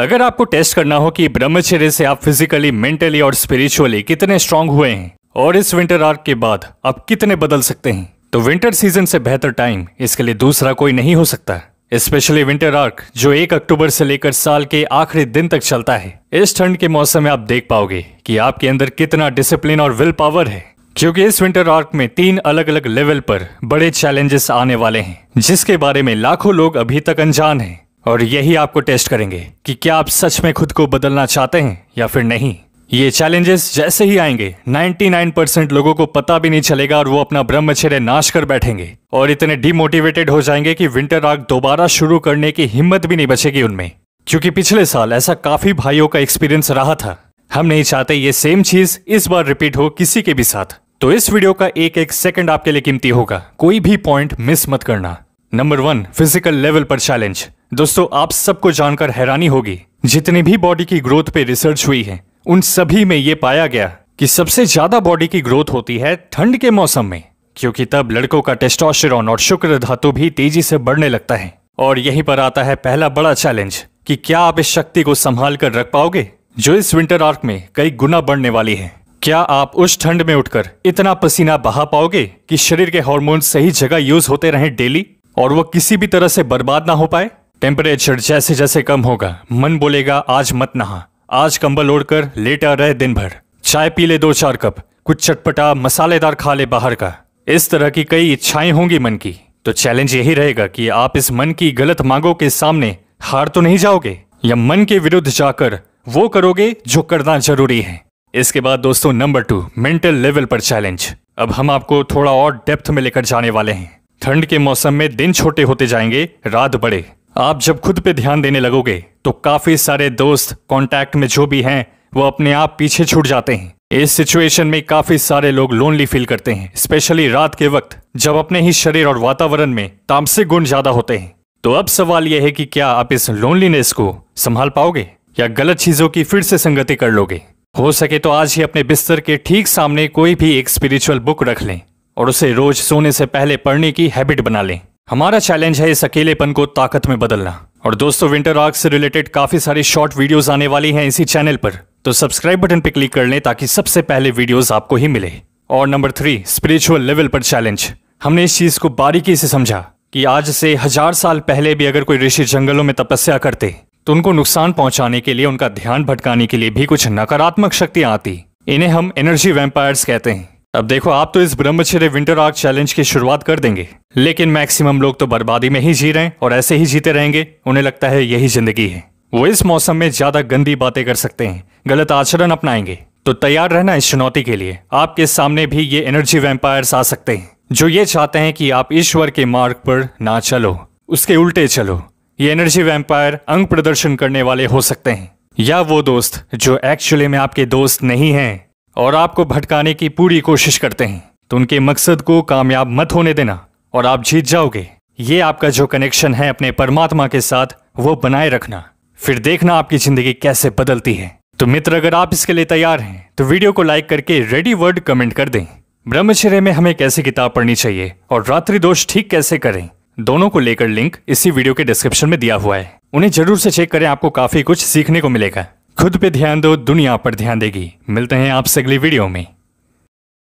अगर आपको टेस्ट करना हो कि ब्रह्मचर्य से आप फिजिकली मेंटली और स्पिरिचुअली कितने स्ट्रांग हुए हैं और इस विंटर आर्क के बाद आप कितने बदल सकते हैं तो विंटर सीजन से बेहतर टाइम इसके लिए दूसरा कोई नहीं हो सकता स्पेशली विंटर आर्क जो एक अक्टूबर से लेकर साल के आखिरी दिन तक चलता है इस ठंड के मौसम में आप देख पाओगे कि आपके अंदर कितना डिसिप्लिन और विल पावर है क्योंकि इस विंटर आर्क में तीन अलग अलग लेवल पर बड़े चैलेंजेस आने वाले हैं जिसके बारे में लाखों लोग अभी तक अनजान हैं और यही आपको टेस्ट करेंगे कि क्या आप सच में खुद को बदलना चाहते हैं या फिर नहीं ये चैलेंजेस जैसे ही आएंगे 99% लोगों को पता भी नहीं चलेगा और वो अपना ब्रह्मचर्य नाश कर बैठेंगे और इतने डिमोटिवेटेड हो जाएंगे कि विंटर आग दोबारा शुरू करने की हिम्मत भी नहीं बचेगी उनमें क्योंकि पिछले साल ऐसा काफी भाइयों का एक्सपीरियंस रहा था हम नहीं चाहते ये सेम चीज इस बार रिपीट हो किसी के भी साथ तो इस वीडियो का एक एक सेकंड आपके लिए कीमती होगा कोई भी पॉइंट मिस मत करना नंबर वन फिजिकल लेवल पर चैलेंज दोस्तों आप सबको जानकर हैरानी होगी जितनी भी बॉडी की ग्रोथ पे रिसर्च हुई है उन सभी में ये पाया गया कि सबसे ज्यादा बॉडी की ग्रोथ होती है ठंड के मौसम में क्योंकि तब लड़कों का टेस्टोस्टेरॉन और शुक्र धातु भी तेजी से बढ़ने लगता है और यहीं पर आता है पहला बड़ा चैलेंज कि क्या आप इस शक्ति को संभाल कर रख पाओगे जो इस विंटर आर्क में कई गुना बढ़ने वाली है क्या आप उस ठंड में उठकर इतना पसीना बहा पाओगे कि शरीर के हार्मोन सही जगह यूज होते रहें डेली और वो किसी भी तरह से बर्बाद ना हो पाए टेम्परेचर जैसे जैसे कम होगा मन बोलेगा आज मत नहा आज कंबल ओढ़कर लेटा रहे दिन भर चाय पी ले दो चार कप कुछ चटपटा मसालेदार खा ले बाहर का इस तरह की कई इच्छाएं होंगी मन की तो चैलेंज यही रहेगा कि आप इस मन की गलत मांगों के सामने हार तो नहीं जाओगे या मन के विरुद्ध जाकर वो करोगे जो करना जरूरी है इसके बाद दोस्तों नंबर टू मेंटल लेवल पर चैलेंज अब हम आपको थोड़ा और डेप्थ में लेकर जाने वाले हैं ठंड के मौसम में दिन छोटे होते जाएंगे रात बड़े आप जब खुद पे ध्यान देने लगोगे तो काफी सारे दोस्त कांटेक्ट में जो भी हैं वो अपने आप पीछे छूट जाते हैं इस सिचुएशन में काफी सारे लोग लोनली फील करते हैं स्पेशली रात के वक्त जब अपने ही शरीर और वातावरण में तामसिक गुण ज्यादा होते हैं तो अब सवाल यह है कि क्या आप इस लोनलीनेस को संभाल पाओगे या गलत चीजों की फिर से संगति कर लोगे हो सके तो आज ही अपने बिस्तर के ठीक सामने कोई भी एक स्पिरिचुअल बुक रख लें और उसे रोज सोने से पहले पढ़ने की हैबिट बना लें हमारा चैलेंज है इस अकेलेपन को ताकत में बदलना और दोस्तों विंटर आर्क से रिलेटेड काफी सारी शॉर्ट वीडियोस आने वाली हैं इसी चैनल पर तो सब्सक्राइब बटन पर क्लिक कर लें ताकि सबसे पहले वीडियोस आपको ही मिले और नंबर थ्री स्पिरिचुअल लेवल पर चैलेंज हमने इस चीज को बारीकी से समझा कि आज से हजार साल पहले भी अगर कोई ऋषि जंगलों में तपस्या करते तो उनको नुकसान पहुंचाने के लिए उनका ध्यान भटकाने के लिए भी कुछ नकारात्मक शक्तियां आती इन्हें हम एनर्जी वेम्पायर कहते हैं अब देखो आप तो इस ब्रह्मचर्य विंटर आर्क चैलेंज की शुरुआत कर देंगे लेकिन मैक्सिमम लोग तो बर्बादी में ही जी रहे हैं और ऐसे ही जीते रहेंगे उन्हें लगता है यही जिंदगी है वो इस मौसम में ज्यादा गंदी बातें कर सकते हैं गलत आचरण अपनाएंगे तो तैयार रहना इस चुनौती के लिए आपके सामने भी ये एनर्जी वेम्पायर आ सकते हैं जो ये चाहते हैं कि आप ईश्वर के मार्ग पर ना चलो उसके उल्टे चलो ये एनर्जी वेम्पायर अंग प्रदर्शन करने वाले हो सकते हैं या वो दोस्त जो एक्चुअली में आपके दोस्त नहीं हैं और आपको भटकाने की पूरी कोशिश करते हैं तो उनके मकसद को कामयाब मत होने देना और आप जीत जाओगे ये आपका जो कनेक्शन है अपने परमात्मा के साथ वो बनाए रखना फिर देखना आपकी जिंदगी कैसे बदलती है तो मित्र अगर आप इसके लिए तैयार हैं तो वीडियो को लाइक करके रेडी वर्ड कमेंट कर दें ब्रह्मचर्य में हमें कैसे किताब पढ़नी चाहिए और रात्रि दोष ठीक कैसे करें दोनों को लेकर लिंक इसी वीडियो के डिस्क्रिप्शन में दिया हुआ है उन्हें जरूर से चेक करें आपको काफी कुछ सीखने को मिलेगा खुद पे ध्यान दो दुनिया पर ध्यान देगी मिलते हैं आपसे अगली वीडियो में